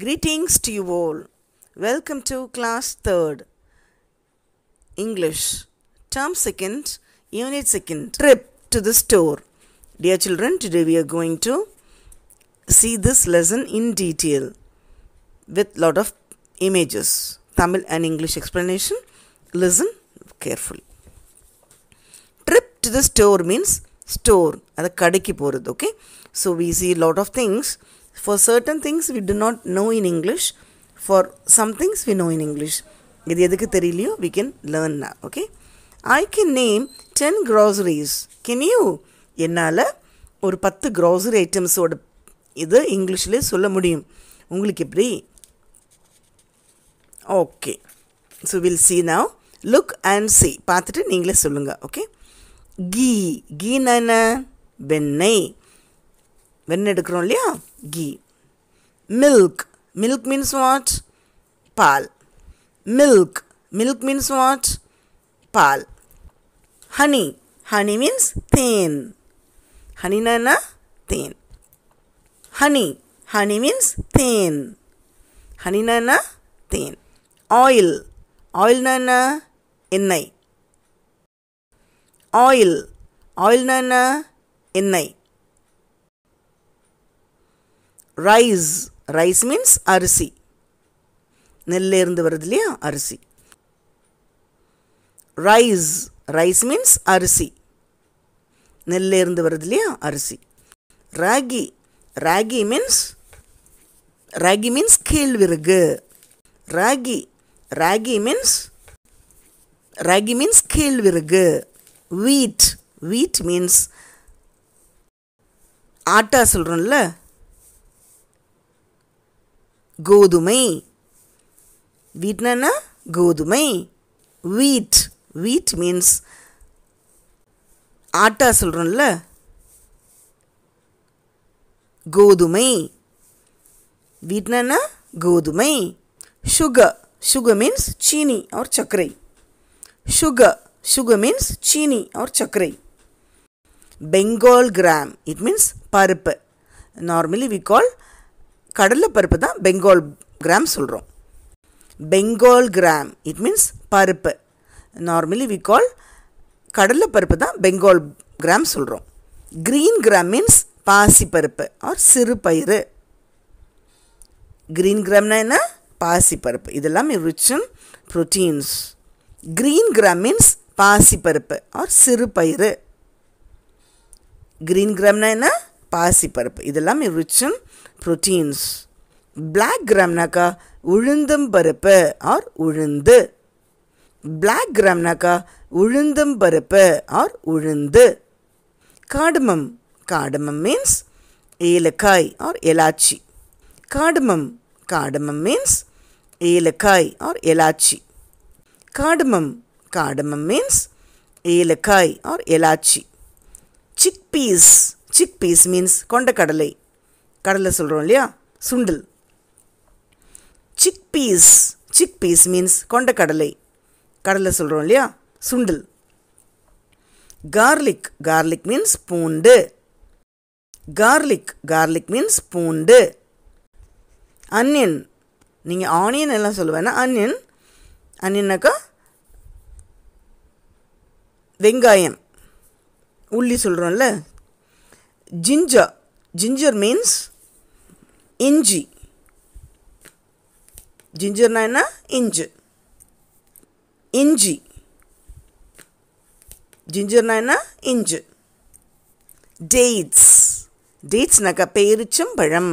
Greetings to you all. Welcome to class 3rd English, term 2nd, unit 2nd. Trip to the store. Dear children, today we are going to see this lesson in detail with lot of images, Tamil and English explanation. Listen carefully. Trip to the store means store, That கடைக்கு போகிறது So we see lot of things. For certain things we do not know in English for some things we know in English இது எதுக்கு தெரியலையோ we can learn okay I can name ten groceries can you என்னால் ஒரு பத்து grocery ஐட்டம்ஸோட இது இங்கிலீஷில் சொல்ல முடியும் உங்களுக்கு எப்படி okay so will see now look and see பார்த்துட்டு நீங்களே சொல்லுங்கள் ஓகே கீ கீ என்ன வெண்ணெய் வெண்ணெய் எடுக்கிறோம் இல்லையா ghee. Milk. Milk means what? Pal. Milk. Milk means what? Pal. Honey. Honey means thin. Honey na na thin. Honey. Honey means thin. Honey na na thin. Oil. Oil na na Oil, oil na na எண்ணெய் rice rice means அரிசி நெல்லேருந்து வருது இல்லையா அரிசி rice rice means அரிசி நெல்லேருந்து வருது இல்லையா அரிசி ராகி ராகி மீன்ஸ் ராகி மீன்ஸ் கேழ்விறகு ராகி ராகி மீன்ஸ் ராகி மீன்ஸ் கேழ்விறகு வீட் வீட் மீன்ஸ் ஆட்டா சொல்கிறோம்ல கோதுமை வீட்னா கோதுமை வீட் வீட் மீன்ஸ் ஆட்டா சொல்கிறோம்ல கோதுமை வீட்னா கோதுமை சுகர் சுகர் மீன்ஸ் சீனி और சர்க்கரை சுகர் சுகர் மீன்ஸ் சீனி और சர்க்கரை பெங்கால் கிராம் இட் மீன்ஸ் பருப்பு நார்மலி வி கால் கடலைப்பருப்பு தான் பெங்கால் கிராம் சொல்கிறோம் பெங்கால் கிராம் இட் மீன்ஸ் பருப்பு நார்மலி வி கால் பருப்பு தான் பெங்கால் கிராம் சொல்கிறோம் க்ரீன் கிராம் மீன்ஸ் பாசிப்பருப்பு ஆர் சிறு பயிறு க்ரீன் கிராம்னா என்ன பாசிப்பருப்பு இதெல்லாம் rich in proteins green gram means பாசிப்பருப்பு ஆர் சிறு பயிறு க்ரீன் கிராம்னா என்ன பாசிப்பருப்பு பருப்பு இதெல்லாம் இன் proteins. Black கிராம்னாக்கா உளுந்தும் பருப்பு ஆர் உளுந்து பிளாக் கிராம்னாக்கா உளுந்தும் பருப்பு ஆர் உளுந்து காடுமம் காடமம் மீன்ஸ் ஏலக்காய் ஆர் எலாச்சி காடுமம் காடமம் மீன்ஸ் ஏலக்காய் ஆர் எலாச்சி காடுமம் காடமம் மீன்ஸ் ஏலக்காய் ஆர் எலாச்சி chickpeas chickpeas means கொண்டக்கடலை கடலில் சொல்கிறோம் இல்லையா சுண்டல் chickpeas chickpeas means கடலை கடலில் சொல்கிறோம் இல்லையா சுண்டல் கார்லிக் கார்லிக் மீன்ஸ் பூண்டு கார்லிக் கார்லிக் மீன்ஸ் பூண்டு அன்னியன் நீங்கள் ஆனியன் எல்லாம் சொல்லுவேன்னா அன்னியன் அன்னியனாக்கா வெங்காயம் உள்ளி சொல்கிறோம்ல ஜிஞ்சர் ஜிஞ்சர் மீன்ஸ் ఇంజి జింజర్ నాయన ఇంజ్ ఇంజి జింజర్ నాయన ఇంజ్ డేట్స్ ഡേറ്റ്സിനൊക്കെ പേരിച്ചമ്പഴം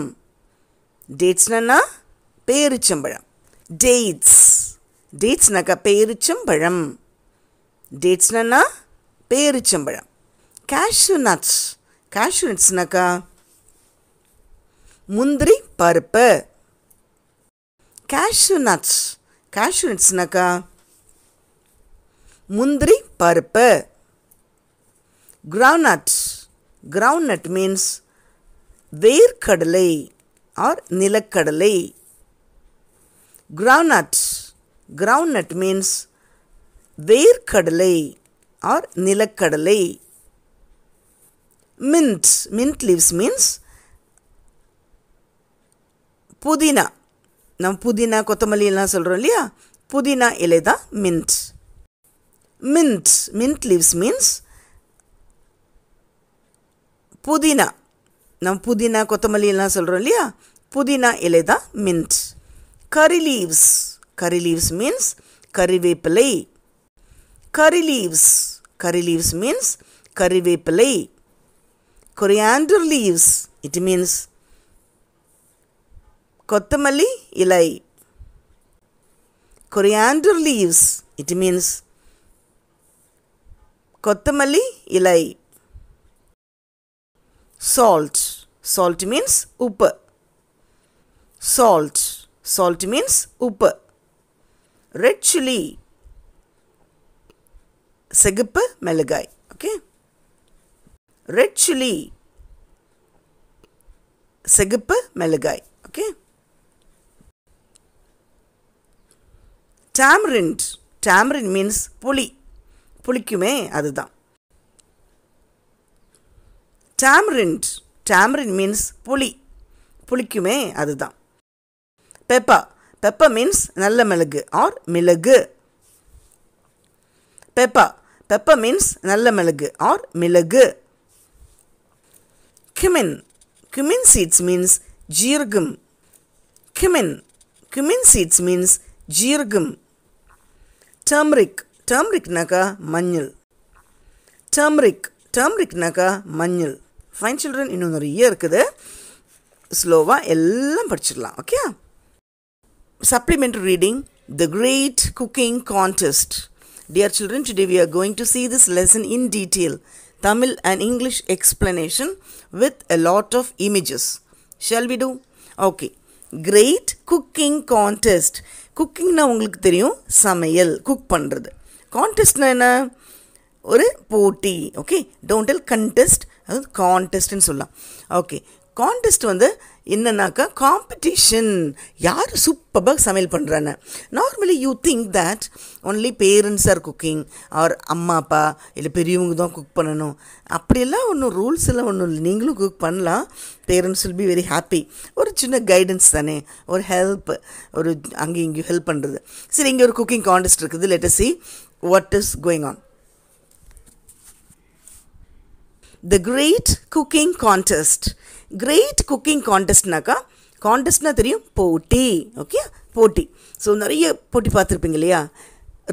ഡേറ്റ്സിനെന്ന പേരിച്ചമ്പഴം ഡേറ്റ്സ് ഡേറ്റ്സിനൊക്കെ പേരിച്ചമ്പഴം ഡേറ്റ്സിനെന്ന പേരിച്ചമ്പഴം കാഷ്യൂ നട്ട്സ് കാഷ്യൂ നട്ട്സിനൊക്കെ முந்திரி பருப்பு கேஷ்யூ நட்ஸ் கேஷ்யூ நட்ஸ்னாக்கா முந்திரி பருப்பு கிரவுண்ட் கிரவுண்ட் நட் மீன்ஸ் வேர்க்கடலை ஆர் நிலக்கடலை கிரவுண்ட் கிரவுண்ட் நட் மீன்ஸ் வேர்க்கடலை ஆர் நிலக்கடலை மின்ட் மின்ட் லீவ்ஸ் மீன்ஸ் புதினா நம்ம புதினா கொத்தமல்லிலாம் சொல்கிறோம் இல்லையா புதினா இலை தான் mint mint mint leaves means புதினா நம்ம புதினா கொத்தமல்லிலாம் சொல்கிறோம் இல்லையா புதினா இலை தான் mint curry leaves curry leaves means கறிவேப்பிலை curry leaves curry leaves means கறிவேப்பிலை கொரியாண்டர் லீவ்ஸ் இட் மீன்ஸ் கொத்தமல்லி இலை கொரியாண்டர் லீவ்ஸ் இட் மீன்ஸ் கொத்தமல்லி இலை சால்ட் சால்ட் மீன்ஸ் உப்பு சால்ட் சால்ட் மீன்ஸ் உப்பு ரெட் சில்லி செகுப்பு மிளகாய் ஓகே ரெட் சில்லி செகுப்பு மிளகாய் ஓகே டாமரிண்ட் டாமரின் மீன்ஸ் புளி புளிக்குமே அதுதான் டாமரிண்ட் டாமரின் மீன்ஸ் புளி புளிக்குமே அதுதான் பெப்பா பெப்பா மீன்ஸ் நல்ல மிளகு ஆர் மிளகு பெப்பா பெப்பா மீன்ஸ் நல்ல மிளகு ஆர் மிளகு கிமின் கிமின் சீட்ஸ் மீன்ஸ் ஜீரகம் கிமின் கிமின் சீட்ஸ் மீன்ஸ் ಜೀರ್ಗಮ್ ಟರ್ಮರಿಕ್ ಟರ್ಮರಿಕ್ನಾಗ ಮഞ്ഞൾ ಟರ್ಮರಿಕ್ டர்மரிக்னாக்கா மஞ்சள் ஃபைன் சில்ட்ரன் இன்னும் நிறைய இருக்குது ஸ்லோவாக எல்லாம் படிச்சிடலாம் okay supplementary reading the great cooking contest dear children today we are going to see this lesson in detail Tamil and English explanation with a lot of images shall we do okay great cooking contest குக்கிங்னா உங்களுக்கு தெரியும் சமையல் cook பண்ணுறது கான்டெஸ்ட்னா என்ன ஒரு போட்டி okay don't tell contest அதாவது கான்டெஸ்ட்னு சொல்லலாம் ஓகே காண்டெஸ்ட் வந்து என்னன்னாக்கா காம்படிஷன் யார் சூப்பராக சமையல் பண்ணுறான்னு normally you think that only parents are cooking or அம்மா அப்பா இல்லை பெரியவங்க தான் குக் பண்ணணும் அப்படியெல்லாம் ஒன்றும் ரூல்ஸ் எல்லாம் ஒன்றும் இல்லை நீங்களும் குக் பண்ணலாம் parents will be very happy ஒரு சின்ன கைடன்ஸ் தானே ஒரு ஹெல்ப் ஒரு அங்கேயும் இங்கேயும் ஹெல்ப் பண்ணுறது சரி இங்கே ஒரு குக்கிங் காண்டெஸ்ட் இருக்குது let us see what is going on the great cooking contest great cooking கான்டெஸ்ட்னாக்கா கான்டெஸ்ட்னா தெரியும் போட்டி ஓகே போட்டி ஸோ நிறைய போட்டி பார்த்துருப்பீங்க இல்லையா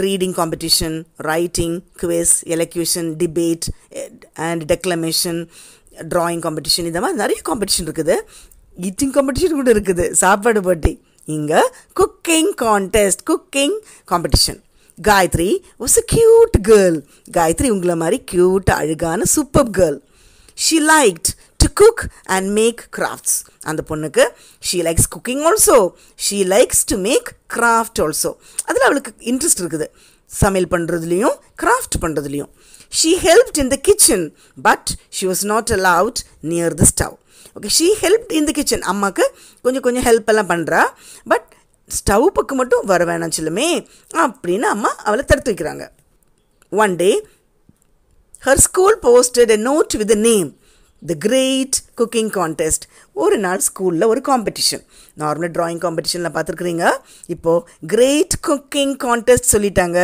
reading competition writing quiz elocution debate and declamation drawing competition இந்த மாதிரி நிறைய காம்படிஷன் இருக்குது ஈட்டிங் காம்படிஷன் கூட இருக்குது சாப்பாடு போட்டி இங்கே cooking contest cooking competition Gayathri was a cute girl Gayathri உங்களை மாதிரி க்யூட் அழகான super girl she liked to cook and make crafts அந்த பொண்ணுக்கு she likes cooking also she likes to make craft also அதில் அவளுக்கு இன்ட்ரெஸ்ட் இருக்குது சமையல் பண்ணுறதுலேயும் கிராஃப்ட் பண்ணுறதுலையும் she helped in the kitchen but she was not allowed near the stove okay she help in the kitchen அம்மாவுக்கு கொஞ்சம் கொஞ்சம் help எல்லாம் பண்ணுறா பட் ஸ்டவ் பக்கம் மட்டும் வர வேணாம் சொல்லுமே அப்படின்னு அம்மா அவளை தடுத்து வைக்கிறாங்க one day her school posted a note with name the great cooking contest ஒரு நாள் ஸ்கூலில் ஒரு காம்படிஷன் நார்மலாக ட்ராயிங் காம்படிஷனில் பார்த்துருக்குறீங்க இப்போது கிரேட் குக்கிங் கான்டெஸ்ட் சொல்லிட்டாங்க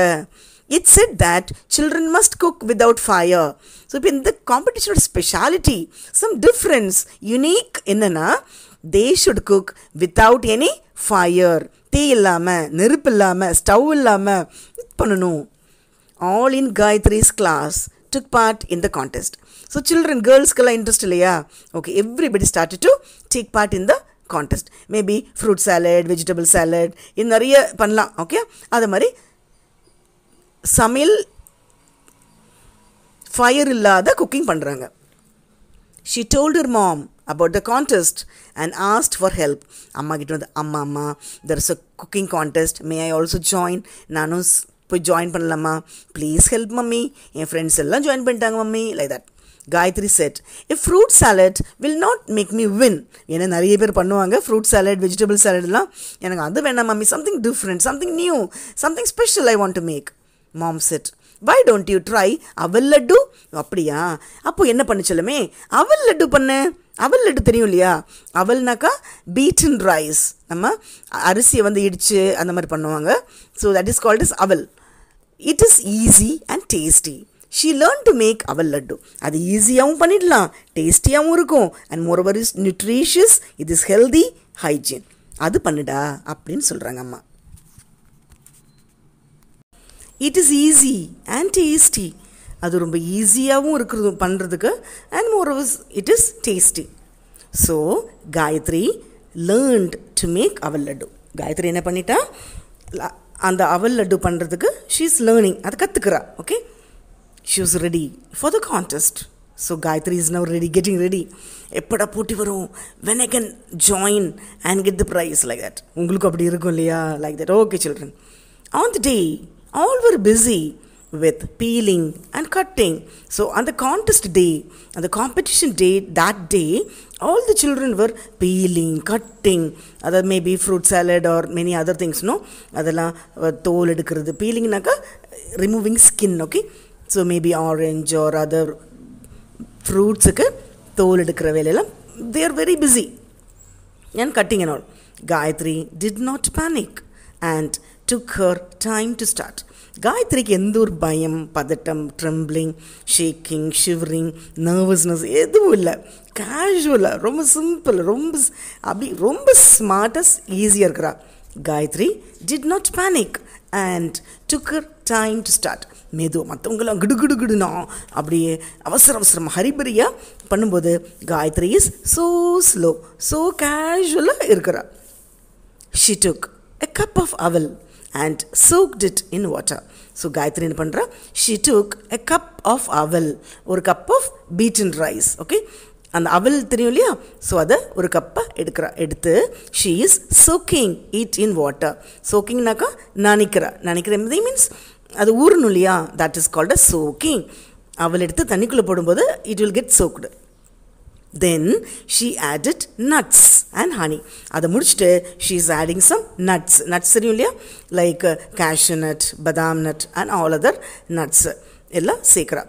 it's said that children must cook without fire so இப்போ இந்த காம்படிஷனோட ஸ்பெஷாலிட்டி சம் டிஃப்ரென்ஸ் யுனீக் என்னென்னா they should cook without any fire தீ இல்லாமல் நெருப்பு இல்லாமல் ஸ்டவ் இல்லாமல் பண்ணணும் all in Gayathri's class took part in the contest. So children, girls-kala interest இல்லையா okay everybody started to take part in the contest. Maybe fruit salad, vegetable salad, இது நிறைய பண்ணலாம் okay அது மாதிரி சமையல் ஃபயர் இல்லாத குக்கிங் பண்ணுறாங்க she told her mom about the contest and asked for help அம்மா கிட்ட வந்து அம்மா அம்மா there is a cooking contest may I also join நானும் போய் ஜாயின் பண்ணலாமா ப்ளீஸ் ஹெல்ப் மம்மி என் ஃப்ரெண்ட்ஸ் எல்லாம் ஜாயின் பண்ணிட்டாங்க mummy like that Gayathri said a fruit salad will not make me win ஏன்னா நிறைய பேர் பண்ணுவாங்க ஃப்ரூட் சாலட் வெஜிடபிள் சாலட்லாம் எனக்கு அது வேணாம் mummy something different something new something special I want to make mom said why don't you try aval laddu அப்படியா அப்போ என்ன பண்ண சொல்லுமே அவல் லட்டு பண்ணு அவல் லட்டு தெரியும் இல்லையா அவல்னாக்கா பீட்டன் ரைஸ் நம்ம அரிசியை வந்து இடித்து அந்த மாதிரி பண்ணுவாங்க so that is called is aval it is easy and tasty she learn to make aval laddu அது ஈஸியாகவும் பண்ணிடலாம் டேஸ்டியாகவும் இருக்கும் and moreover is nutritious it is healthy hygiene அது பண்ணுடா அப்படின்னு சொல்கிறாங்க அம்மா it is easy and tasty அது ரொம்ப ஈஸியாகவும் இருக்கிறது பண்ணுறதுக்கு and moreover it is tasty so Gayathri learnt to make aval laddu Gayatri என்ன பண்ணிட்டா அந்த அவல் லட்டு பண்ணுறதுக்கு ஷீ இஸ் லேர்னிங் அதை கற்றுக்குறா okay she is ready for the contest so Gayathri is now ready getting ready எப்படா போட்டி வரும் when I can join and get the prize like that உங்களுக்கும் அப்படி இருக்கும் இல்லையா like that okay children on the day all were busy with peeling and cutting. So on the contest day, on the competition day, that day, all the children were peeling, cutting, other maybe fruit salad or many other things, no? Adala, uh, peeling naka, removing skin, okay? So maybe orange or other fruits, they are very busy and cutting and all. Gayatri did not panic and took her time to start காயத்ரிக்கு எந்த ஒரு பயம் பதட்டம் trembling shaking shivering nervousness எதுவும் இல்லை கேஷுவலாக ரொம்ப simple ரொம்ப அப்படி ரொம்ப ஸ்மார்ட்டஸ் ஈஸியாக இருக்கிறா Gayathri did not panic and took her time to start மெதுவாக மற்றவங்களாம் கிடுகிடுகிடுனா அப்படியே அவசர அவசரம் ஹரிபரியாக பண்ணும்போது Gayathri is so slow so கேஷுவலாக இருக்கிறா she took a cup of aval and soaked it in water so Gayathri என்ன பண்ணுறா she took a cup of aval ஒரு cup of beaten rice okay அந்த அவல் தெரியும் இல்லையா ஸோ அதை ஒரு கப்பை எடுக்கிறா எடுத்து she is soaking it in water சோக்கிங்னாக்கா நனைக்கிறா நனைக்கிற மீன்ஸ் அது ஊறணும் இல்லையா that is called a soaking அவள் எடுத்து தண்ணிக்குள்ளே போடும்போது it will get soaked then she add it nuts and honey அதை முடிச்சுட்டு she is adding some nuts nuts தெரியும் இல்லையா லைக் கேஷு நட் பதாம் nut and all other nuts எல்லாம் சேர்க்குறா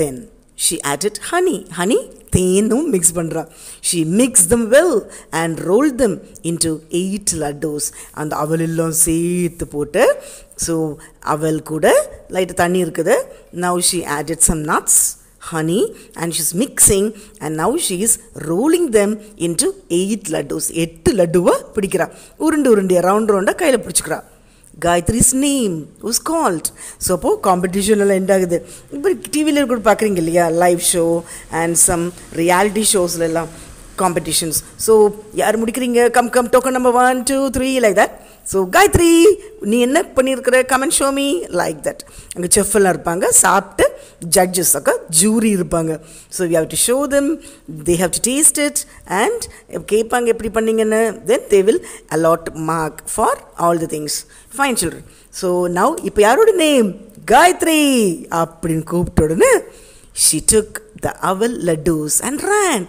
then she add honey honey தேனும் மிக்ஸ் பண்ணுறா she mix them well and roll them to eight laddoos அந்த அவளெல்லாம் சேர்த்து போட்டு ஸோ அவள் கூட லைட்டு தண்ணி இருக்குது now she add some nuts honey and she's mixing and now she is rolling them into eight எட்டு லட்டுவை பிடிக்கிறா உருண்டு உருண்டியாக ரவுண்ட் ரவுண்டாக கையில் பிடிச்சிக்கிறா Gayathri's name was called so அப்போது காம்படிஷன்லாம் எண்ட் ஆகுது இப்போ டிவியில் கூட பார்க்குறீங்க இல்லையா live show and some reality ஷோஸ்ல எல்லாம் காம்படிஷன்ஸ் ஸோ யார் முடிக்கிறீங்க come come token number one two three like that so Gayathri நீ என்ன பண்ணியிருக்கிற கமெண்ட் ஷோமி லைக் தட் அங்கே செஃப்லாம் இருப்பாங்க சாப்பிட்டு ஜட்ஜஸ் அக்கா ஜூரி இருப்பாங்க so we have to show them they have to taste it and கேட்பாங்க எப்படி பண்ணீங்கன்னு then they will allot mark for all the things fine children so now இப்போ யாரோட நேம் காயத்ரி அப்படின்னு கூப்பிட்ட உடனே she took the aval laddoos and ran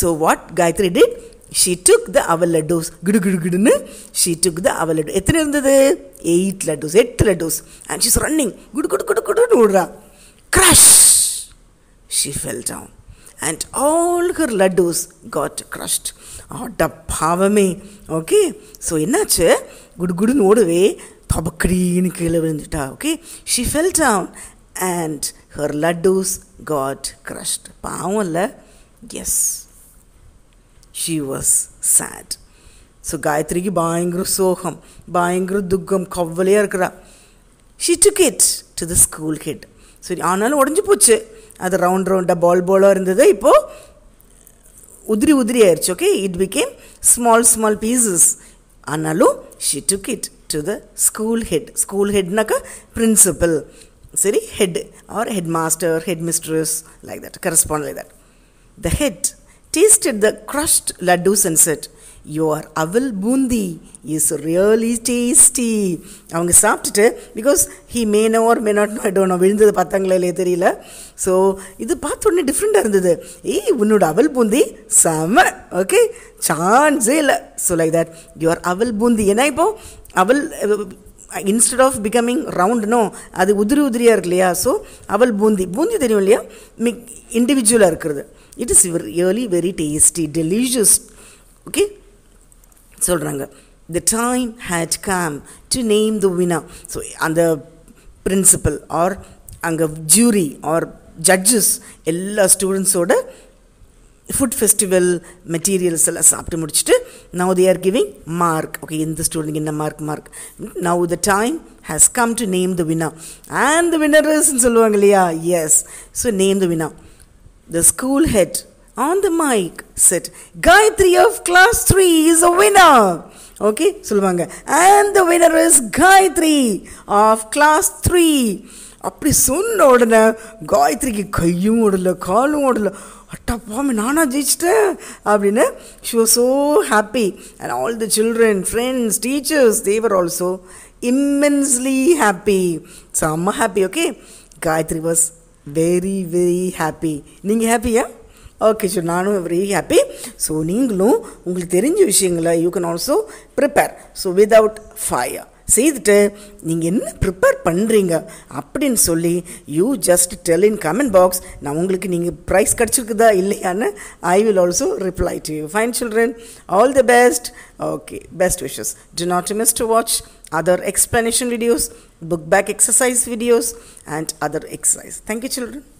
so what Gayathri did she took the aval laddoos கிடு கிடு கிடுன்னு ஷீ டுக் த அவல் லட்டு எத்தனை இருந்தது எயிட் லட்டூஸ் எட்டு லட்டூஸ் அண்ட் ஷீஸ் ரன்னிங் குடு குடு குடு குடுன்னு ஓடுறா crush she fell down and all her laddoos got crushed ஆட்ட பாவமே ஓகே ஸோ என்னாச்சு குடு குடுன்னு ஓடுவே தபக்கடின்னு கீழே விழுந்துட்டா okay she fell down and her laddoos got crushed பாவம் இல்லை yes she was sad so காயத்ரிக்கு பயங்கர சோகம் பயங்கர துக்கம் கவலையாக இருக்கிறா she took it to the school head சரி ஆனாலும் உடஞ்சி போச்சு அது ரவுண்ட் ரவுண்டாக பால் பாலாக இருந்தது இப்போது உதிரி உதிரி ஆயிடுச்சு okay it became small small pieces ஆனாலும் she took it to the school head school ஹெட்னாக்கா பிரின்சிபல் சரி head or head master head mistress like that correspondent like that the head tasted the crushed laddus and said, your avil boondi is really tasty அவங்க சாப்பிட்டுட்டு because he may know or may not know I don't விழுந்தது பார்த்தாங்களே இல்லையே தெரியல so இது பார்த்த உடனே டிஃப்ரெண்ட்டாக இருந்தது ஏய் உன்னோட அவல் பூந்தி செம ஓகே சான்ஸே இல்லை ஸோ லைக் தட் யுவர் அவல் பூந்தி ஏன்னா இப்போது அவல் இன்ஸ்டெட் ஆஃப் பிகமிங் ரவுண்ட்னோ அது உதிரி உதிரியாக இருக்கு இல்லையா ஸோ அவல் பூந்தி பூந்தி தெரியும் இல்லையா மிக் இண்டிவிஜுவலாக இருக்கிறது it is really very tasty delicious okay சொல்கிறாங்க the time had came to name the winner so அந்த பிரின்சிபல் ஆர் அங்கே ஜூரி ஆர் ஜட்ஜஸ் எல்லா ஸ்டூடெண்ட்ஸோட ஃபுட் ஃபெஸ்டிவல் மெட்டீரியல்ஸ் எல்லாம் சாப்பிட்டு முடிச்சுட்டு now they are giving mark okay எந்த ஸ்டூடெண்ட் என்ன mark mark now the time has come to name the winner and த வினரஸ்ன்னு சொல்லுவாங்க இல்லையா எஸ் ஸோ நேம் த வினா The school head on the mic said, Gayatri of class 3 is a winner. Okay சொல்லுவாங்க and the winner is Gayathri of class three அப்படி சொன்ன உடனே காயத்ரிக்கு கையும் ஓடல காலும் ஓடல அட்டாப்பாமி நானா ஜெயிச்சிட்டேன் அப்படின்னு she was so happy and all the children friends teachers they were also immensely happy செம்ம happy okay Gayathri was very very happy நீங்கள் ஹாப்பியா ஓகே ஸோ நானும் வெரி ஹாப்பி ஸோ நீங்களும் உங்களுக்கு தெரிஞ்ச விஷயங்களை you can also prepare so without fire செய்துட்டு நீங்கள் என்ன ப்ரிப்பேர் பண்ணுறீங்க அப்படின்னு சொல்லி you just tell in comment box நான் உங்களுக்கு நீங்கள் ப்ரைஸ் கிடச்சிருக்குதா இல்லையான்னு I will also reply to you fine children all the best okay best wishes to not miss to watch other explanation videos book back exercise videos and other exercise. Thank you children.